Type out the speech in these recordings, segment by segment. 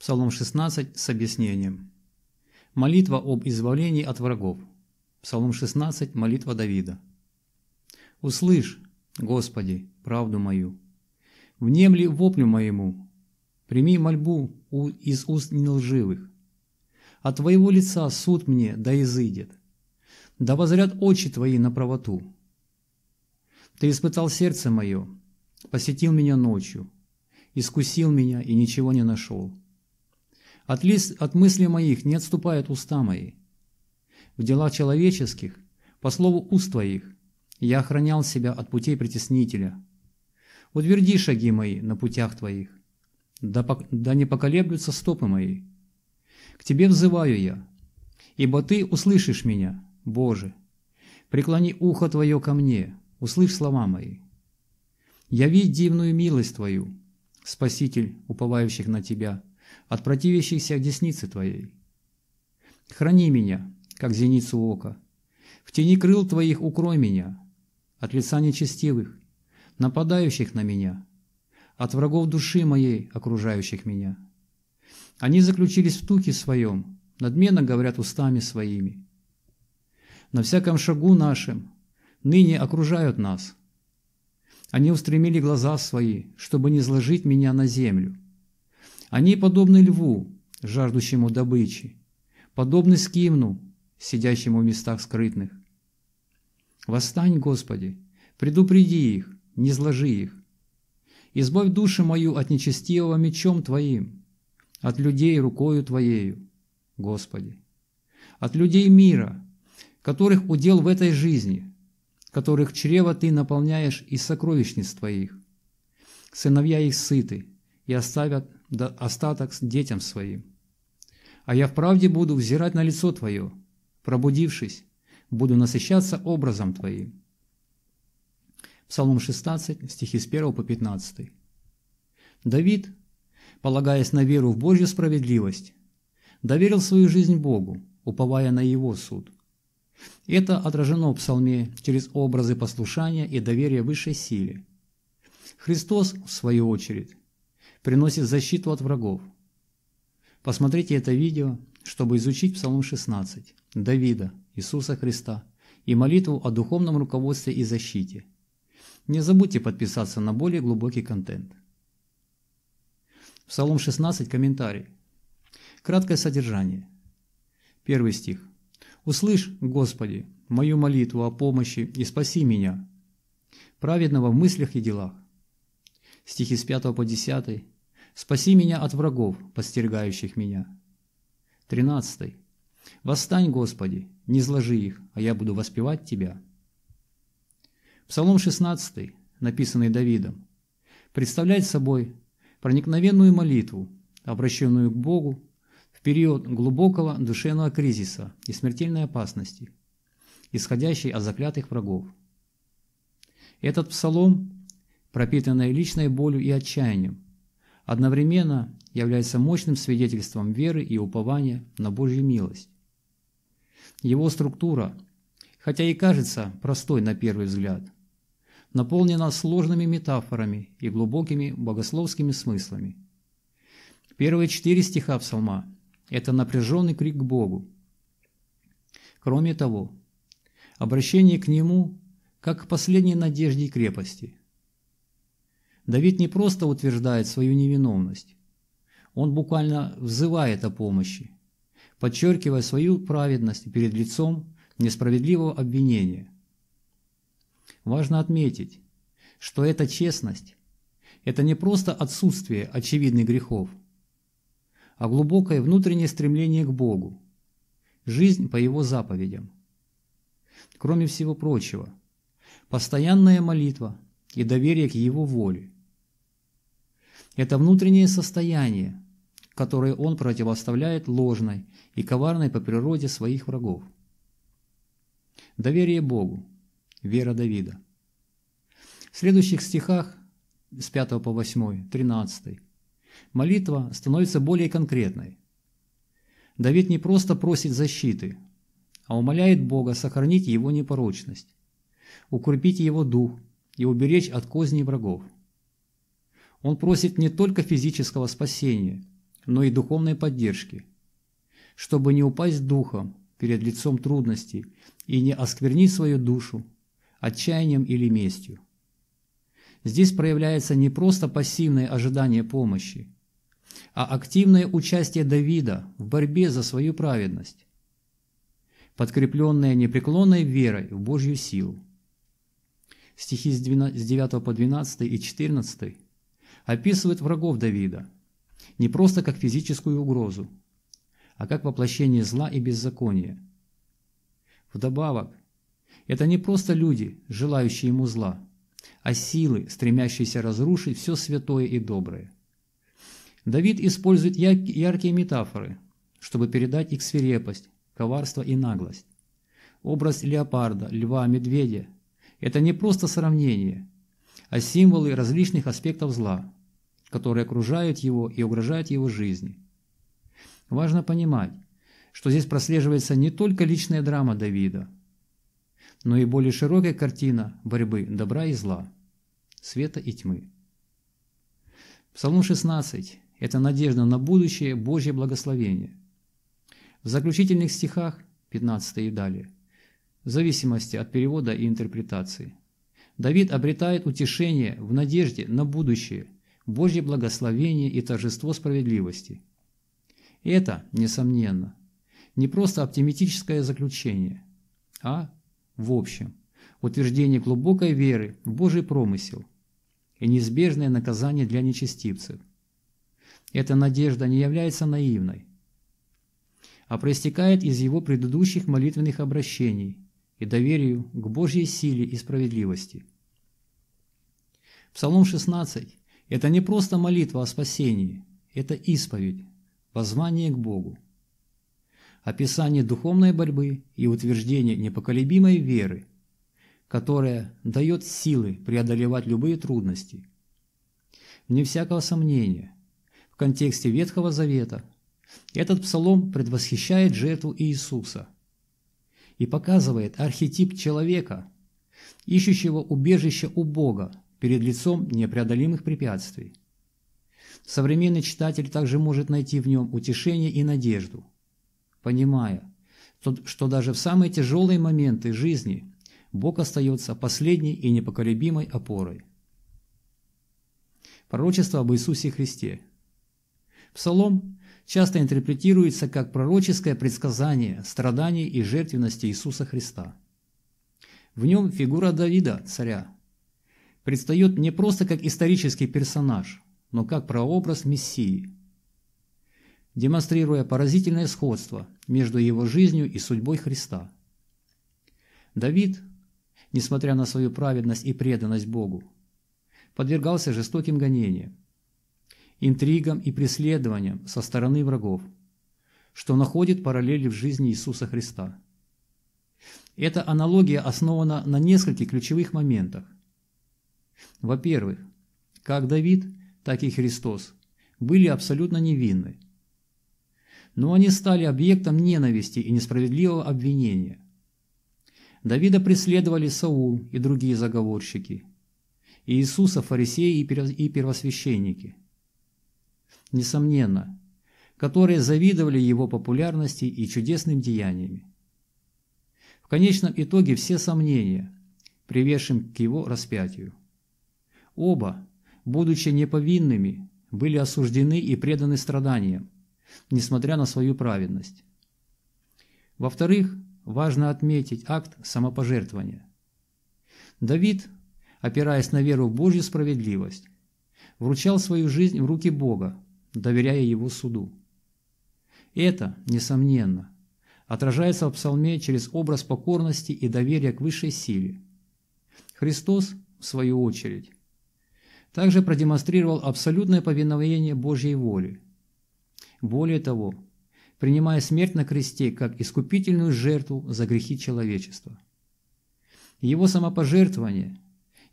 Псалом 16 с объяснением. Молитва об избавлении от врагов. Псалом 16, молитва Давида. «Услышь, Господи, правду мою, внемли воплю моему, прими мольбу из уст нелживых. От Твоего лица суд мне да изыдет, да возрят очи Твои на правоту. Ты испытал сердце мое, посетил меня ночью, искусил меня и ничего не нашел. От, лист, от мысли моих не отступают уста мои. В дела человеческих, по слову уст твоих, я охранял себя от путей притеснителя. Утверди шаги мои на путях твоих, да, по, да не поколеблются стопы мои. К тебе взываю я, ибо ты услышишь меня, Боже. Преклони ухо твое ко мне, услышь слова мои. Яви дивную милость твою, Спаситель уповающих на тебя – от противящейся десницы твоей. Храни меня, как зеницу ока. В тени крыл твоих укрой меня от лица нечестивых, нападающих на меня, от врагов души моей, окружающих меня. Они заключились в туке своем, надменно говорят устами своими. На всяком шагу нашим ныне окружают нас. Они устремили глаза свои, чтобы не сложить меня на землю. Они подобны льву, жаждущему добычи, подобны скимну, сидящему в местах скрытных. Восстань, Господи, предупреди их, не зложи их. Избавь душу мою от нечестивого мечом Твоим, от людей рукою Твоею, Господи, от людей мира, которых удел в этой жизни, которых чрево Ты наполняешь из сокровищниц Твоих. Сыновья их сыты, и оставят остаток детям своим. А я вправде буду взирать на лицо Твое, пробудившись, буду насыщаться образом Твоим. Псалом 16, стихи с 1 по 15. Давид, полагаясь на веру в Божью справедливость, доверил свою жизнь Богу, уповая на Его суд. Это отражено в Псалме через образы послушания и доверия высшей силе. Христос, в свою очередь, приносит защиту от врагов. Посмотрите это видео, чтобы изучить Псалом 16, Давида, Иисуса Христа и молитву о духовном руководстве и защите. Не забудьте подписаться на более глубокий контент. Псалом 16, комментарий. Краткое содержание. Первый стих. «Услышь, Господи, мою молитву о помощи и спаси меня, праведного в мыслях и делах». Стихи с 5 по 10, Спаси меня от врагов, подстерегающих меня. 13. Восстань, Господи, не зложи их, а я буду воспевать Тебя. Псалом 16, написанный Давидом, представляет собой проникновенную молитву, обращенную к Богу в период глубокого душевного кризиса и смертельной опасности, исходящей от заклятых врагов. Этот псалом, пропитанный личной болью и отчаянием, одновременно является мощным свидетельством веры и упования на Божью милость. Его структура, хотя и кажется простой на первый взгляд, наполнена сложными метафорами и глубокими богословскими смыслами. Первые четыре стиха псалма – это напряженный крик к Богу. Кроме того, обращение к Нему как к последней надежде и крепости – Давид не просто утверждает свою невиновность, он буквально взывает о помощи, подчеркивая свою праведность перед лицом несправедливого обвинения. Важно отметить, что эта честность – это не просто отсутствие очевидных грехов, а глубокое внутреннее стремление к Богу, жизнь по Его заповедям. Кроме всего прочего, постоянная молитва и доверие к Его воле – это внутреннее состояние, которое он противоставляет ложной и коварной по природе своих врагов. Доверие Богу. Вера Давида. В следующих стихах с 5 по 8, 13, молитва становится более конкретной. Давид не просто просит защиты, а умоляет Бога сохранить его непорочность, укрепить его дух и уберечь от козней врагов. Он просит не только физического спасения, но и духовной поддержки, чтобы не упасть духом перед лицом трудностей и не осквернить свою душу отчаянием или местью. Здесь проявляется не просто пассивное ожидание помощи, а активное участие Давида в борьбе за свою праведность, подкрепленное непреклонной верой в Божью силу. Стихи с 9 по 12 и 14 описывает врагов Давида не просто как физическую угрозу, а как воплощение зла и беззакония. Вдобавок, это не просто люди, желающие ему зла, а силы, стремящиеся разрушить все святое и доброе. Давид использует яркие метафоры, чтобы передать их свирепость, коварство и наглость. Образ леопарда, льва, медведя – это не просто сравнение – а символы различных аспектов зла, которые окружают его и угрожают его жизни. Важно понимать, что здесь прослеживается не только личная драма Давида, но и более широкая картина борьбы добра и зла, света и тьмы. Псалом 16 – это надежда на будущее Божье благословение. В заключительных стихах, 15 и далее, в зависимости от перевода и интерпретации – Давид обретает утешение в надежде на будущее, Божье благословение и торжество справедливости. Это, несомненно, не просто оптимистическое заключение, а, в общем, утверждение глубокой веры в Божий промысел и неизбежное наказание для нечестивцев. Эта надежда не является наивной, а проистекает из его предыдущих молитвенных обращений – и доверию к Божьей силе и справедливости. Псалом 16 – это не просто молитва о спасении, это исповедь, воззвание к Богу. Описание духовной борьбы и утверждение непоколебимой веры, которая дает силы преодолевать любые трудности. Вне всякого сомнения, в контексте Ветхого Завета – этот псалом предвосхищает жертву Иисуса – и показывает архетип человека, ищущего убежища у Бога перед лицом непреодолимых препятствий. Современный читатель также может найти в нем утешение и надежду, понимая, что даже в самые тяжелые моменты жизни Бог остается последней и непоколебимой опорой. Пророчество об Иисусе Христе Псалом часто интерпретируется как пророческое предсказание страданий и жертвенности Иисуса Христа. В нем фигура Давида, царя, предстает не просто как исторический персонаж, но как прообраз Мессии, демонстрируя поразительное сходство между его жизнью и судьбой Христа. Давид, несмотря на свою праведность и преданность Богу, подвергался жестоким гонениям, интригам и преследованиям со стороны врагов, что находит параллели в жизни Иисуса Христа. Эта аналогия основана на нескольких ключевых моментах. Во-первых, как Давид, так и Христос были абсолютно невинны, но они стали объектом ненависти и несправедливого обвинения. Давида преследовали Саул и другие заговорщики, и Иисуса фарисеи и первосвященники – несомненно, которые завидовали его популярности и чудесным деяниями. В конечном итоге все сомнения, приведшим к его распятию. Оба, будучи неповинными, были осуждены и преданы страданиям, несмотря на свою праведность. Во-вторых, важно отметить акт самопожертвования. Давид, опираясь на веру в Божью справедливость, вручал свою жизнь в руки Бога, доверяя его суду. Это, несомненно, отражается в псалме через образ покорности и доверия к высшей силе. Христос, в свою очередь, также продемонстрировал абсолютное повиновение Божьей воли. Более того, принимая смерть на кресте как искупительную жертву за грехи человечества. Его самопожертвование,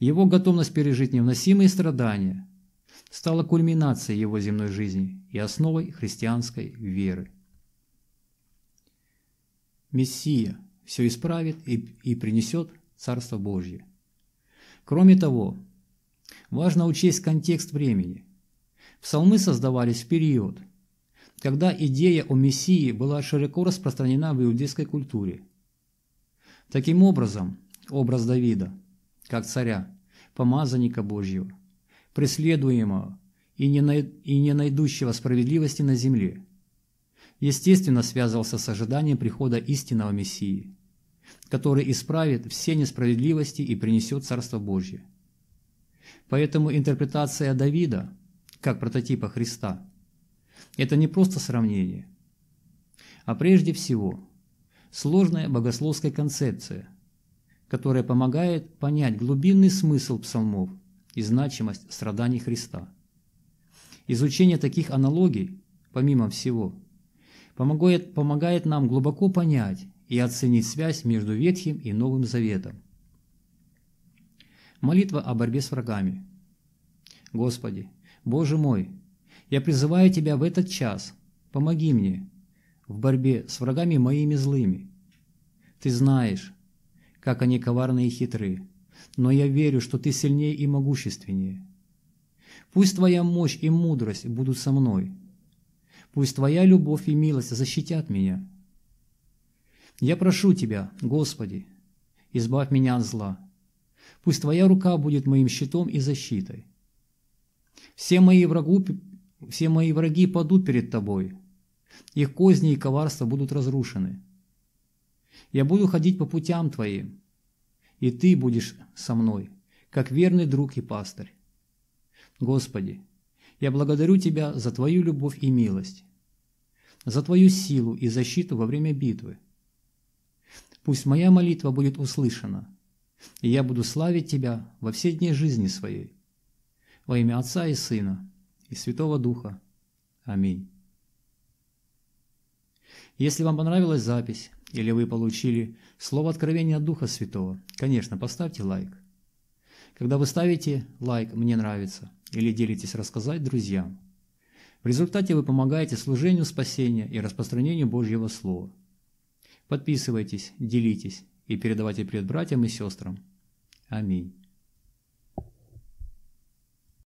его готовность пережить невносимые страдания – стала кульминацией его земной жизни и основой христианской веры. Мессия все исправит и, и принесет Царство Божье. Кроме того, важно учесть контекст времени. Псалмы создавались в период, когда идея о Мессии была широко распространена в иудейской культуре. Таким образом, образ Давида, как царя, помазанника Божьего – преследуемого и не, най... и не найдущего справедливости на земле. Естественно, связывался с ожиданием прихода истинного Мессии, который исправит все несправедливости и принесет Царство Божье. Поэтому интерпретация Давида, как прототипа Христа, это не просто сравнение, а прежде всего сложная богословская концепция, которая помогает понять глубинный смысл псалмов – и значимость страданий Христа. Изучение таких аналогий, помимо всего, помогает, помогает нам глубоко понять и оценить связь между Ветхим и Новым Заветом. Молитва о борьбе с врагами. Господи, Боже мой, я призываю Тебя в этот час, помоги мне в борьбе с врагами моими злыми. Ты знаешь, как они коварны и хитры, но я верю, что ты сильнее и могущественнее. Пусть твоя мощь и мудрость будут со мной. Пусть твоя любовь и милость защитят меня. Я прошу тебя, Господи, избавь меня от зла. Пусть твоя рука будет моим щитом и защитой. Все мои, врагу, все мои враги падут перед тобой. Их козни и коварства будут разрушены. Я буду ходить по путям твоим, и Ты будешь со мной, как верный друг и пастырь. Господи, я благодарю Тебя за Твою любовь и милость, за Твою силу и защиту во время битвы. Пусть моя молитва будет услышана, и я буду славить Тебя во все дни жизни своей. Во имя Отца и Сына и Святого Духа. Аминь. Если вам понравилась запись, или вы получили слово откровения от Духа Святого, конечно, поставьте лайк. Когда вы ставите лайк «Мне нравится» или делитесь рассказать друзьям, в результате вы помогаете служению спасения и распространению Божьего Слова. Подписывайтесь, делитесь и передавайте привет братьям и сестрам. Аминь.